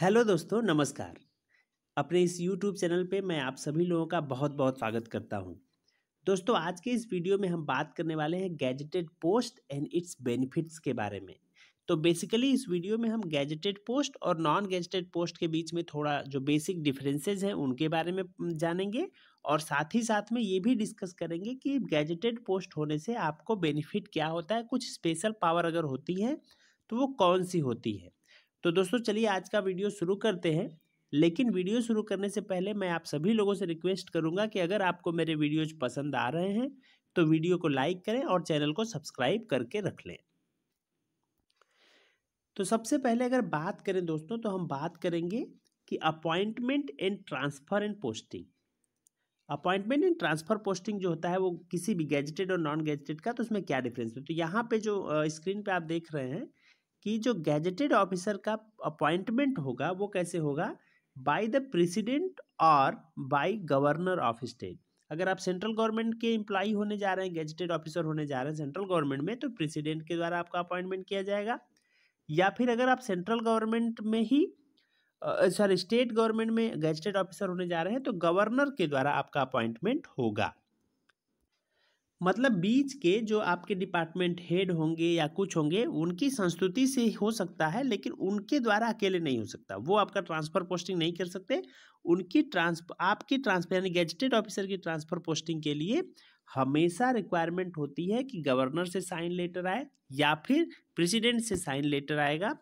hello दोस्तों नमस्कार अपने इस यूट्यूब चैनल पे मैं आप सभी लोगों का बहुत बहुत स्वागत करता हूँ दोस्तों आज के इस वीडियो में हम बात करने वाले हैं gazetted post and its benefits के बारे में तो बेसिकली इस वीडियो में हम गैजेटेड पोस्ट और नॉन गैजेटेड पोस्ट के बीच में थोड़ा जो बेसिक डिफरेंसेज हैं उनके बारे में जानेंगे और साथ ही साथ में ये भी डिस्कस करेंगे कि गैजेटेड पोस्ट होने से आपको बेनिफिट क्या होता है कुछ स्पेशल पावर अगर होती है तो वो कौन सी होती है तो दोस्तों चलिए आज का वीडियो शुरू करते हैं लेकिन वीडियो शुरू करने से पहले मैं आप सभी लोगों से रिक्वेस्ट करूंगा कि अगर आपको मेरे वीडियोज पसंद आ रहे हैं तो वीडियो को लाइक करें और चैनल को सब्सक्राइब करके रख लें तो सबसे पहले अगर बात करें दोस्तों तो हम बात करेंगे कि appointment and transfer and posting appointment and transfer posting जो होता है वो किसी भी गैजेटेड और नॉन गैजेटेड का तो उसमें क्या डिफरेंस है तो यहाँ पे जो स्क्रीन पे आप देख रहे हैं कि जो गैजेटेड ऑफिसर का अपॉइंटमेंट होगा वो कैसे होगा बाय द प्रेसिडेंट और बाय गवर्नर ऑफ स्टेट अगर आप सेंट्रल गवर्नमेंट के एम्प्लाई होने जा रहे हैं गैजेटेड ऑफिसर होने जा रहे हैं सेंट्रल गवर्नमेंट में तो प्रेसिडेंट के द्वारा आपका अपॉइंटमेंट किया जाएगा या फिर अगर आप सेंट्रल गवर्नमेंट में ही सॉरी स्टेट गवर्नमेंट में गैजेटेड ऑफिसर होने जा रहे हैं तो गवर्नर के द्वारा आपका अपॉइंटमेंट होगा मतलब बीच के जो आपके डिपार्टमेंट हेड होंगे या कुछ होंगे उनकी संस्तुति से हो सकता है लेकिन उनके द्वारा अकेले नहीं हो सकता वो आपका ट्रांसफ़र पोस्टिंग नहीं कर सकते उनकी ट्रांस आपकी ट्रांसफर यानी गेजटेड ऑफिसर की ट्रांसफ़र पोस्टिंग के लिए हमेशा रिक्वायरमेंट होती है कि गवर्नर से साइन लेटर आए या फिर प्रेसिडेंट से साइन लेटर आएगा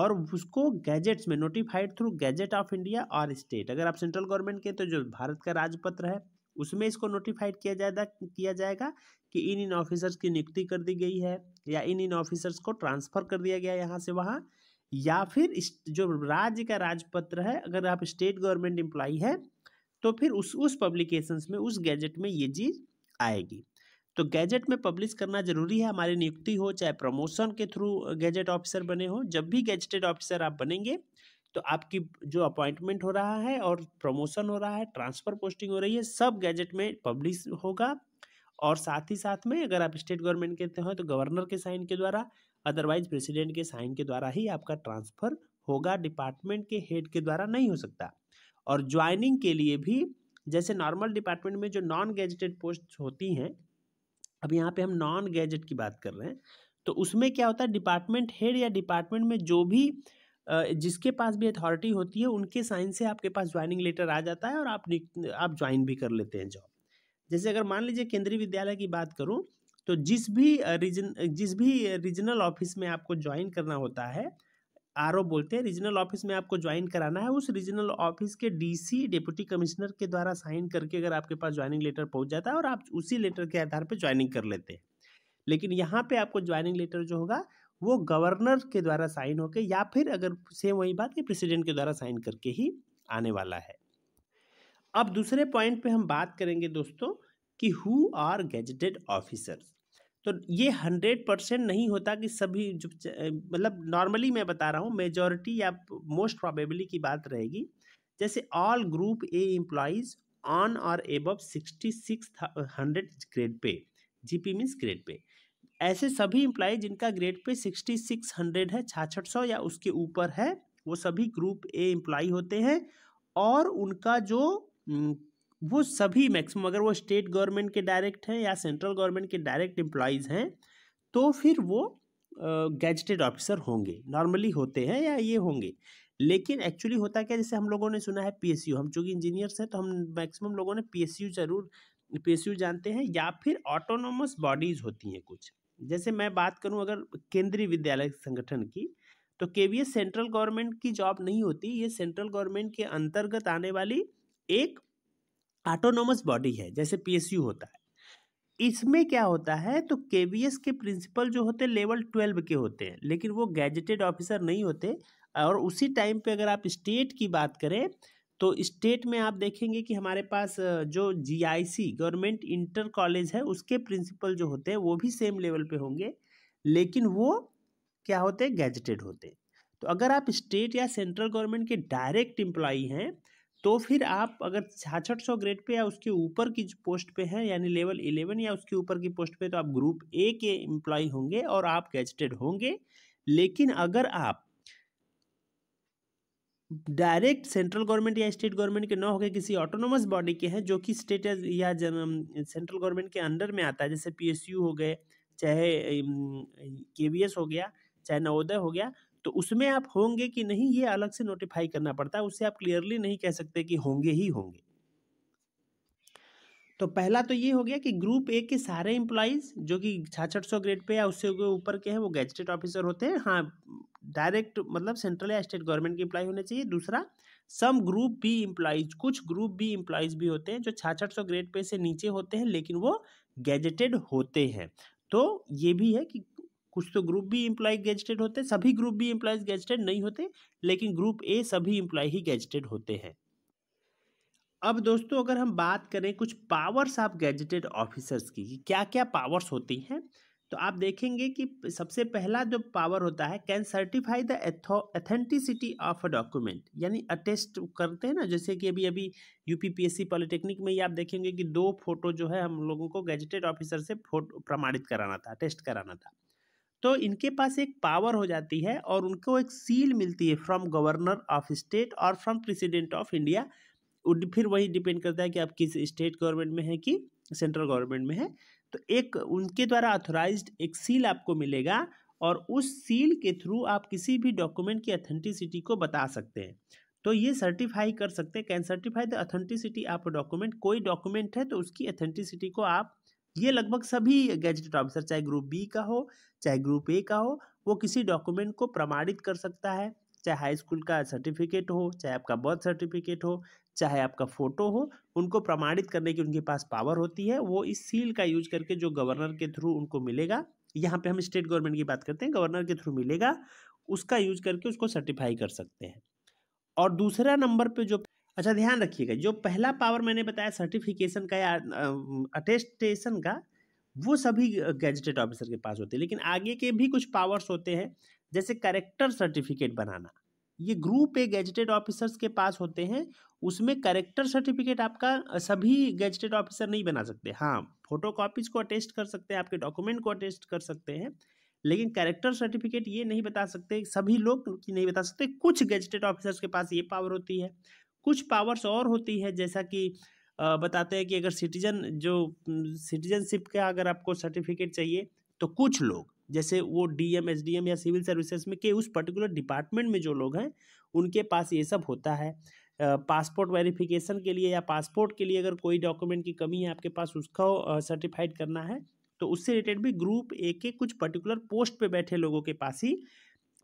और उसको गैजेट्स में notified through gazette of India और स्टेट अगर आप सेंट्रल गवर्नमेंट के तो जो भारत का राजपत्र है उसमें इसको नोटिफाइड किया जाएगा किया जाएगा कि इन इन ऑफिसर्स की नियुक्ति कर दी गई है या इन इन ऑफिसर्स को ट्रांसफ़र कर दिया गया यहाँ से वहाँ या फिर जो राज्य का राजपत्र है अगर आप स्टेट गवर्नमेंट एम्प्लॉई है तो फिर उस उस पब्लिकेशंस में उस गैजेट में ये चीज़ आएगी तो गैजेट में पब्लिश करना जरूरी है हमारी नियुक्ति हो चाहे प्रमोशन के थ्रू गैजेट ऑफिसर बने हो जब भी गैजेटेड ऑफिसर आप बनेंगे तो आपकी जो अपॉइंटमेंट हो रहा है और प्रमोशन हो रहा है ट्रांसफ़र पोस्टिंग हो रही है सब गैजेट में पब्लिश होगा और साथ ही साथ में अगर आप स्टेट गवर्नमेंट के हैं तो गवर्नर के साइन के द्वारा अदरवाइज प्रेसिडेंट के साइन के द्वारा ही आपका ट्रांसफ़र होगा डिपार्टमेंट के हेड के द्वारा नहीं हो सकता और ज्वाइनिंग के लिए भी जैसे नॉर्मल डिपार्टमेंट में जो नॉन गैजेटेड पोस्ट होती हैं अब यहाँ पे हम नॉन गैजेट की बात कर रहे हैं तो उसमें क्या होता है डिपार्टमेंट हेड या डिपार्टमेंट में जो भी जिसके पास भी अथॉरिटी होती है उनके साइन से आपके पास ज्वाइनिंग लेटर आ जाता है और आप आप ज्वाइन भी कर लेते हैं जॉब जैसे अगर मान लीजिए केंद्रीय विद्यालय की बात करूँ तो जिस भी रीजन जिस भी रीजनल ऑफिस में आपको ज्वाइन करना होता है आर बोलते हैं रीजनल ऑफिस में आपको ज्वाइन कराना है उस रीजनल ऑफिस के डीसी डिप्टी कमिश्नर के द्वारा साइन करके अगर आपके पास ज्वाइनिंग लेटर पहुंच जाता है और आप उसी लेटर के आधार पर ज्वाइनिंग कर लेते हैं लेकिन यहाँ पे आपको ज्वाइनिंग लेटर जो होगा वो गवर्नर के द्वारा साइन होकर या फिर अगर सेम वही बात कि प्रेसिडेंट के द्वारा साइन करके ही आने वाला है अब दूसरे पॉइंट पे हम बात करेंगे दोस्तों कि हु आर गेजेटेड ऑफिसर्स तो ये हंड्रेड परसेंट नहीं होता कि सभी जो मतलब नॉर्मली मैं बता रहा हूँ मेजोरिटी या मोस्ट प्रॉबेबली की बात रहेगी जैसे all group A employees on और above sixty six hundred grade pay GP means grade pay ऐसे सभी इम्प्लाई जिनका grade pay sixty six hundred है छाछठ सौ या उसके ऊपर है वो सभी ग्रुप ए एम्प्लाई होते हैं और उनका जो वो सभी मैक्सिमम अगर वो स्टेट गवर्नमेंट के डायरेक्ट हैं या सेंट्रल गवर्नमेंट के डायरेक्ट एम्प्लॉयज़ हैं तो फिर वो गैजटेड ऑफिसर होंगे नॉर्मली होते हैं या ये होंगे लेकिन एक्चुअली होता क्या जैसे हम लोगों ने सुना है पीएसयू हम चूँकि इंजीनियर्स हैं तो हम मैक्सिमम लोगों ने पीएसयू जरूर पीएसयू जानते हैं या फिर ऑटोनोमस बॉडीज़ होती हैं कुछ जैसे मैं बात करूं अगर केंद्रीय विद्यालय संगठन की तो के सेंट्रल गवर्नमेंट की जॉब नहीं होती ये सेंट्रल गवर्नमेंट के अंतर्गत आने वाली एक ऑटोनोमस बॉडी है जैसे पीएसयू होता है इसमें क्या होता है तो के के प्रिंसिपल जो होते हैं लेवल ट्वेल्व के होते हैं लेकिन वो गैजेटेड ऑफिसर नहीं होते और उसी टाइम पे अगर आप स्टेट की बात करें तो स्टेट में आप देखेंगे कि हमारे पास जो जीआईसी गवर्नमेंट इंटर कॉलेज है उसके प्रिंसिपल जो होते हैं वो भी सेम लेवल पे होंगे लेकिन वो क्या होते हैं गैजेटेड होते हैं तो अगर आप स्टेट या सेंट्रल गवर्नमेंट के डायरेक्ट एम्प्लॉई हैं तो फिर आप अगर छाछठ सौ ग्रेड पे या उसके ऊपर की पोस्ट पे हैं यानी लेवल इलेवन या उसके ऊपर की पोस्ट पे तो आप ग्रुप ए के एम्प्लॉय होंगे और आप गैजेटेड होंगे लेकिन अगर आप डायरेक्ट सेंट्रल गवर्नमेंट या स्टेट गवर्नमेंट के न होकर किसी ऑटोनोमस बॉडी के हैं जो कि स्टेट या सेंट्रल गवर्नमेंट के अंडर में आता है जैसे पीएसयू हो गए चाहे केवीएस हो गया चाहे नवोदय हो गया तो उसमें आप होंगे कि नहीं ये अलग से नोटिफाई करना पड़ता है उससे आप क्लियरली नहीं कह सकते कि होंगे ही होंगे तो पहला तो ये हो गया कि ग्रुप ए के सारे एम्प्लॉयज़ जो कि छाछठ सौ ग्रेड पे या उससे ऊपर के हैं वो गैजेटेड ऑफिसर होते हैं हाँ डायरेक्ट मतलब सेंट्रल या स्टेट गवर्नमेंट के इम्प्लाई होने चाहिए दूसरा सम ग्रुप बी इम्प्लाइज कुछ ग्रुप बी इम्प्लाइज भी होते हैं जो छाछठ सौ ग्रेड पे से नीचे होते हैं लेकिन वो गैजेटेड होते हैं तो ये भी है कि कुछ तो ग्रुप बी इम्प्लाई गैजेटेड होते हैं सभी ग्रुप बी इम्प्लाइज गैजेटेड नहीं होते लेकिन ग्रुप ए सभी इम्प्लाई ही गैजेटेड होते हैं अब दोस्तों अगर हम बात करें कुछ पावर्स ऑफ गैजेटेड ऑफिसर्स की क्या क्या पावर्स होती हैं तो आप देखेंगे कि सबसे पहला जो पावर होता है can certify the authenticity of a document यानी अटेस्ट करते हैं ना जैसे कि अभी अभी यूपीपीएससी पॉलिटेक्निक में ही आप देखेंगे कि दो फोटो जो है हम लोगों को गैजेटेड ऑफिसर से फोटो प्रमाणित कराना था अटेस्ट कराना था तो इनके पास एक पावर हो जाती है और उनको एक सील मिलती है फ्रॉम गवर्नर ऑफ स्टेट और फ्रॉम प्रेसिडेंट ऑफ इंडिया फिर वही डिपेंड करता है कि आप किस स्टेट गवर्नमेंट में हैं कि सेंट्रल गवर्नमेंट में है तो एक उनके द्वारा ऑथोराइज एक सील आपको मिलेगा और उस सील के थ्रू आप किसी भी डॉक्यूमेंट की अथेंटिसिटी को बता सकते हैं तो ये सर्टिफाई कर सकते हैं कैन सर्टिफाई द अथेंटिसिटी आप डॉक्यूमेंट कोई डॉक्यूमेंट है तो उसकी अथेंटिसिटी को आप ये लगभग सभी गैजेटेड ऑफिसर चाहे ग्रुप बी का हो चाहे ग्रुप ए का हो वो किसी डॉक्यूमेंट को प्रमाणित कर सकता है चाहे हाई स्कूल का सर्टिफिकेट हो चाहे आपका बर्थ सर्टिफिकेट हो चाहे आपका फ़ोटो हो उनको प्रमाणित करने की उनके पास पावर होती है वो इस सील का यूज करके जो गवर्नर के थ्रू उनको मिलेगा यहाँ पे हम स्टेट गवर्नमेंट की बात करते हैं गवर्नर के थ्रू मिलेगा उसका यूज करके उसको सर्टिफाई कर सकते हैं और दूसरा नंबर पे जो अच्छा ध्यान रखिएगा जो पहला पावर मैंने बताया सर्टिफिकेशन का या अटेस्टेशन का वो सभी गैजेटेड ऑफिसर के पास होते हैं लेकिन आगे के भी कुछ पावर्स होते हैं जैसे करेक्टर सर्टिफिकेट बनाना ये ग्रुप ए गैजेटेड ऑफिसर्स के पास होते हैं उसमें करेक्टर सर्टिफिकेट आपका सभी गैजेटेड ऑफिसर नहीं बना सकते हाँ फोटो कॉपीज को अटेस्ट कर सकते हैं आपके डॉक्यूमेंट को अटेस्ट कर सकते हैं लेकिन कैरेक्टर सर्टिफिकेट ये नहीं बता सकते सभी लोग की नहीं बता सकते कुछ गैजेटेड ऑफिसर्स के पास ये पावर होती है कुछ पावर्स और होती है जैसा कि बताते हैं कि अगर सिटीजन जो सिटीजनशिप का अगर आपको सर्टिफिकेट चाहिए तो कुछ लोग जैसे वो D M S D M या सिविल सर्विसेज में के उस पर्टिकुलर डिपार्टमेंट में जो लोग हैं उनके पास ये सब होता है पासपोर्ट वेरिफिकेशन के लिए या पासपोर्ट के लिए अगर कोई डॉक्यूमेंट की कमी है आपके पास उसका सर्टिफाइड करना है तो उससे रिलेटेड भी ग्रुप ए के कुछ पर्टिकुलर पोस्ट पे बैठे लोगों के पास ही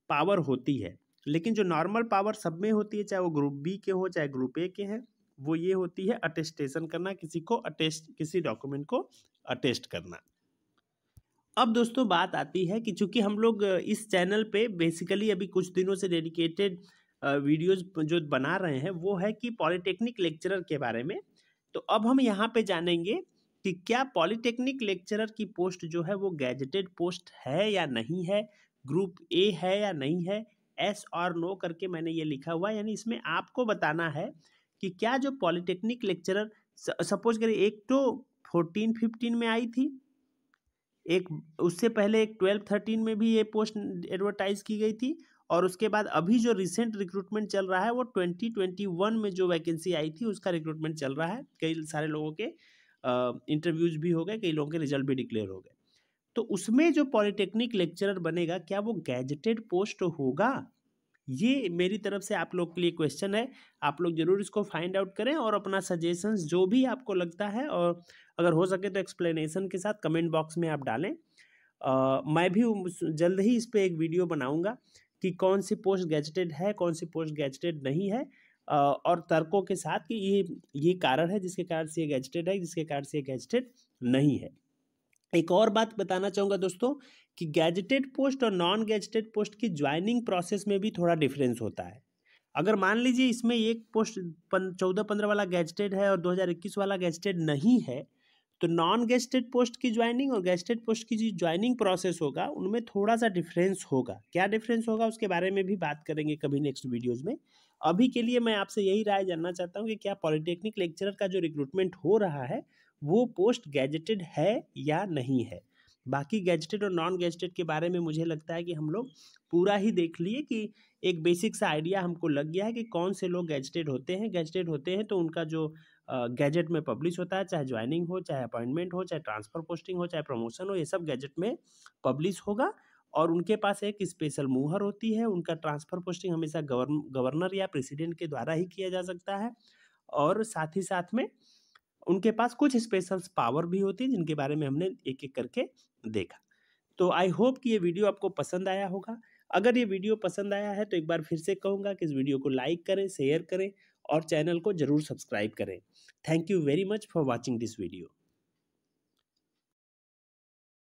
पावर होती है लेकिन जो नॉर्मल पावर सब में होती है चाहे वो ग्रुप बी के हों चाहे ग्रुप ए के हैं वो ये होती है अटेस्टेशन करना किसी को अटेस्ट किसी डॉक्यूमेंट को अटेस्ट करना अब दोस्तों बात आती है कि चूंकि हम लोग इस चैनल पे बेसिकली अभी कुछ दिनों से डेडिकेटेड वीडियोस जो बना रहे हैं वो है कि पॉलिटेक्निक लेक्चरर के बारे में तो अब हम यहाँ पे जानेंगे कि क्या पॉलिटेक्निक लेक्चरर की पोस्ट जो है वो गैजेटेड पोस्ट है या नहीं है ग्रुप ए है या नहीं है एस और नो करके मैंने ये लिखा हुआ है यानी इसमें आपको बताना है कि क्या जो पॉलिटेक्निक लेक्चरर सपोज करिए एक तो फोर्टीन फिफ्टीन में आई थी एक उससे पहले एक ट्वेल्व थर्टीन में भी ये पोस्ट एडवर्टाइज की गई थी और उसके बाद अभी जो रिसेंट रिक्रूटमेंट चल रहा है वो ट्वेंटी ट्वेंटी वन में जो वैकेंसी आई थी उसका रिक्रूटमेंट चल रहा है कई सारे लोगों के इंटरव्यूज भी हो गए कई लोगों के रिजल्ट भी डिक्लेयर हो गए तो उसमें जो पॉलिटेक्निक लेक्चरर बनेगा क्या वो गैजेटेड पोस्ट होगा ये मेरी तरफ से आप लोग के लिए क्वेश्चन है आप लोग ज़रूर इसको फाइंड आउट करें और अपना सजेशंस जो भी आपको लगता है और अगर हो सके तो एक्सप्लेनेशन के साथ कमेंट बॉक्स में आप डालें आ, मैं भी जल्द ही इस पर एक वीडियो बनाऊँगा कि कौन सी पोस्ट गैजेटेड है कौन सी पोस्ट गैजेटेड नहीं है आ, और तर्कों के साथ कि ये ये कारण है जिसके कारण से ये गैजेटेड है जिसके कारण से ये गैजेटेड नहीं है एक और बात बताना चाहूँगा दोस्तों कि गैजेटेड पोस्ट और नॉन गैजेटेड पोस्ट की ज्वाइनिंग प्रोसेस में भी थोड़ा डिफरेंस होता है अगर मान लीजिए इसमें एक पोस्ट पन, चौदह पंद्रह वाला गैजेटेड है और 2021 वाला गैजेटेड नहीं है तो नॉन गैजेटेड पोस्ट की ज्वाइनिंग और गैजेटेड पोस्ट की जो ज्वाइनिंग प्रोसेस होगा उनमें थोड़ा सा डिफरेंस होगा क्या डिफरेंस होगा उसके बारे में भी बात करेंगे कभी नेक्स्ट वीडियोज में अभी के लिए मैं आपसे यही राय जानना चाहता हूँ कि क्या पॉलिटेक्निक लेक्चरर का जो रिक्रूटमेंट हो रहा है वो पोस्ट गैजेटेड है या नहीं है बाकी गैजेटेड और नॉन गैजेटेड के बारे में मुझे लगता है कि हम लोग पूरा ही देख लिए कि एक बेसिक सा आइडिया हमको लग गया है कि कौन से लोग गैजेटेड होते हैं गैजेटेड होते हैं तो उनका जो गैजेट में पब्लिश होता है चाहे ज्वाइनिंग हो चाहे अपॉइंटमेंट हो चाहे ट्रांसफ़र पोस्टिंग हो चाहे प्रमोशन हो ये सब गैजेट में पब्लिश होगा और उनके पास एक स्पेशल मुहर होती है उनका ट्रांसफ़र पोस्टिंग हमेशा गवर्न गवर्नर या प्रेसिडेंट के द्वारा ही किया जा सकता है और साथ ही साथ में उनके पास कुछ स्पेशल पावर भी होती है जिनके बारे में हमने एक एक करके देखा तो आई होप कि ये वीडियो आपको पसंद आया होगा अगर ये वीडियो पसंद आया है तो एक बार फिर से कहूँगा कि इस वीडियो को लाइक करें शेयर करें और चैनल को ज़रूर सब्सक्राइब करें thank you very much for watching this video